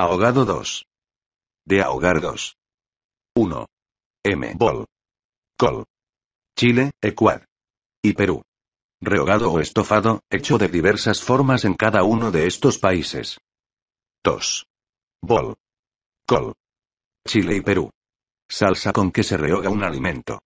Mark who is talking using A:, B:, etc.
A: Ahogado 2. De ahogar 2. 1. M. Bol.
B: Col. Chile, Ecuador. Y Perú. Rehogado o estofado, hecho de diversas formas en cada uno de estos países. 2.
C: Bol. Col. Chile y Perú. Salsa con que se rehoga un alimento.